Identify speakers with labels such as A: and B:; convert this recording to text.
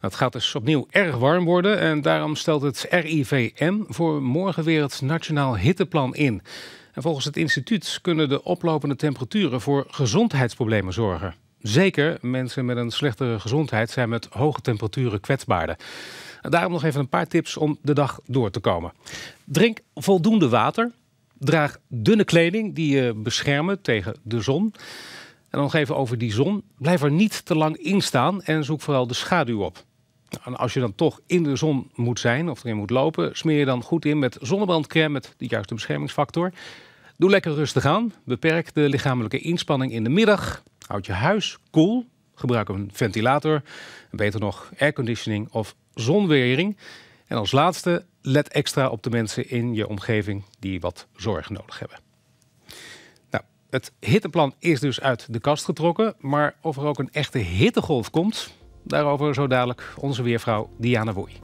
A: Het gaat dus opnieuw erg warm worden en daarom stelt het RIVM voor morgen weer het Nationaal Hitteplan in. En volgens het instituut kunnen de oplopende temperaturen voor gezondheidsproblemen zorgen. Zeker mensen met een slechtere gezondheid zijn met hoge temperaturen kwetsbaarder. Daarom nog even een paar tips om de dag door te komen. Drink voldoende water. Draag dunne kleding die je beschermen tegen de zon. En dan nog even over die zon. Blijf er niet te lang in staan en zoek vooral de schaduw op. En als je dan toch in de zon moet zijn of erin moet lopen, smeer je dan goed in met zonnebrandcrème met de juiste beschermingsfactor. Doe lekker rustig aan. Beperk de lichamelijke inspanning in de middag. Houd je huis koel. Gebruik een ventilator. Beter nog airconditioning of zonwering. En als laatste, let extra op de mensen in je omgeving die wat zorg nodig hebben. Nou, het hitteplan is dus uit de kast getrokken. Maar of er ook een echte hittegolf komt, Daarover zo dadelijk onze weervrouw Diana Woei.